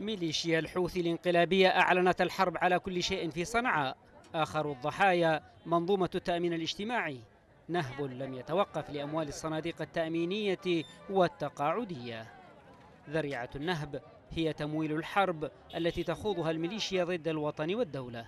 ميليشيا الحوثي الانقلابية أعلنت الحرب على كل شيء في صنعاء آخر الضحايا منظومة التأمين الاجتماعي نهب لم يتوقف لأموال الصناديق التأمينية والتقاعدية ذريعة النهب هي تمويل الحرب التي تخوضها الميليشيا ضد الوطن والدولة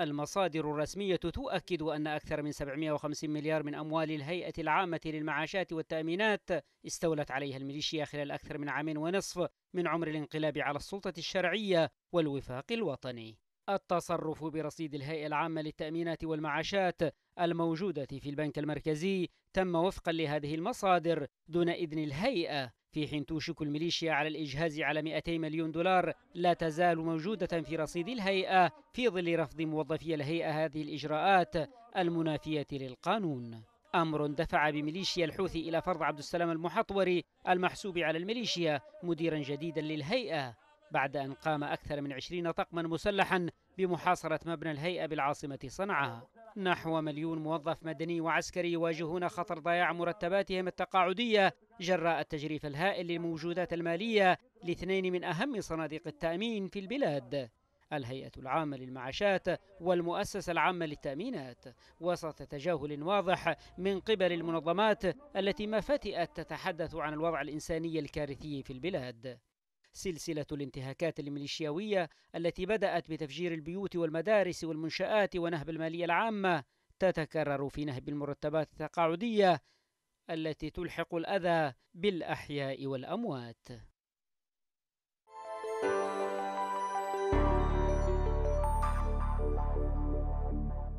المصادر الرسمية تؤكد أن أكثر من 750 مليار من أموال الهيئة العامة للمعاشات والتأمينات استولت عليها الميليشيا خلال أكثر من عام ونصف من عمر الانقلاب على السلطة الشرعية والوفاق الوطني التصرف برصيد الهيئة العامة للتأمينات والمعاشات الموجودة في البنك المركزي تم وفقا لهذه المصادر دون إذن الهيئة في حين توشك الميليشيا على الإجهاز على 200 مليون دولار لا تزال موجودة في رصيد الهيئة في ظل رفض موظفي الهيئة هذه الإجراءات المنافية للقانون أمر دفع بميليشيا الحوثي إلى فرض عبد السلام المحطوري المحسوب على الميليشيا مديرا جديدا للهيئة بعد أن قام أكثر من 20 طقما مسلحا بمحاصرة مبنى الهيئة بالعاصمة صنعاء نحو مليون موظف مدني وعسكري يواجهون خطر ضياع مرتباتهم التقاعدية جراء التجريف الهائل للموجودات المالية لاثنين من أهم صناديق التأمين في البلاد الهيئة العامة للمعاشات والمؤسسة العامة للتأمينات وسط تجاهل واضح من قبل المنظمات التي ما فتئت تتحدث عن الوضع الإنساني الكارثي في البلاد سلسلة الانتهاكات الميليشياوية التي بدأت بتفجير البيوت والمدارس والمنشآت ونهب المالية العامة تتكرر في نهب المرتبات التقاعدية التي تلحق الأذى بالأحياء والأموات